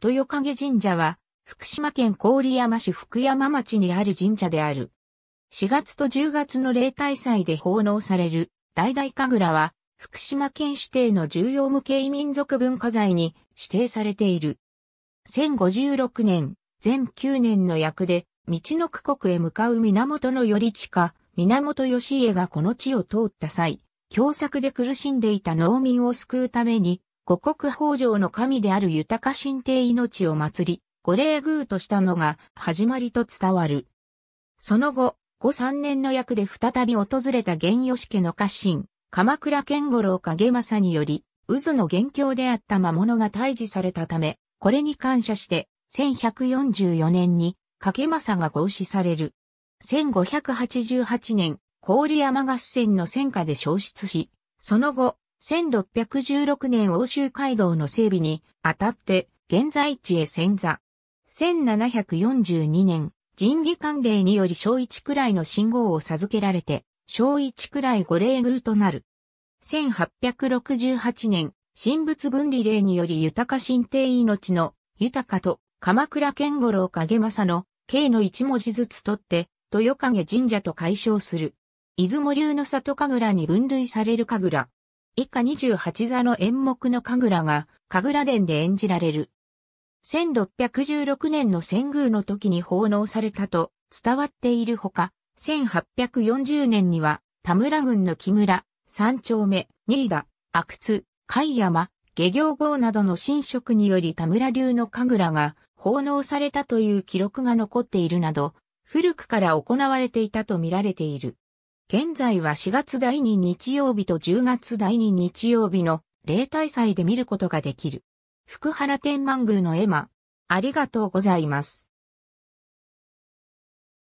豊影神社は、福島県郡山市福山町にある神社である。4月と10月の例大祭で奉納される、大々神楽は、福島県指定の重要無形民族文化財に指定されている。1056年、全9年の役で、道の区国へ向かう源頼近、源義家がこの地を通った際、凶作で苦しんでいた農民を救うために、五国豊穣の神である豊か神帝命を祀り、御霊宮としたのが始まりと伝わる。その後、後三年の役で再び訪れた玄義家の家臣、鎌倉健五郎影正により、渦の元凶であった魔物が退治されたため、これに感謝して、1144年に、影政が合祀される。1588年、郡山合戦の戦火で消失し、その後、1616年欧州街道の整備にあたって現在地へ遷座。1742年、神儀官令により小一くらいの信号を授けられて、小一くらい五霊宮となる。1868年、神仏分離令により豊か神帝命の豊かと鎌倉健五郎影正の慶の一文字ずつ取って、豊影神社と解消する。出雲流の里神楽に分類される神楽。以下28座の演目の神楽が、神楽殿で演じられる。1616年の戦宮の時に奉納されたと伝わっているほか、1840年には田村郡の木村、三丁目、新田、阿久津、貝山、下行号などの神職により田村流の神楽が奉納されたという記録が残っているなど、古くから行われていたと見られている。現在は4月第2日曜日と10月第2日曜日の例大祭で見ることができる。福原天満宮の絵馬。ありがとうございます。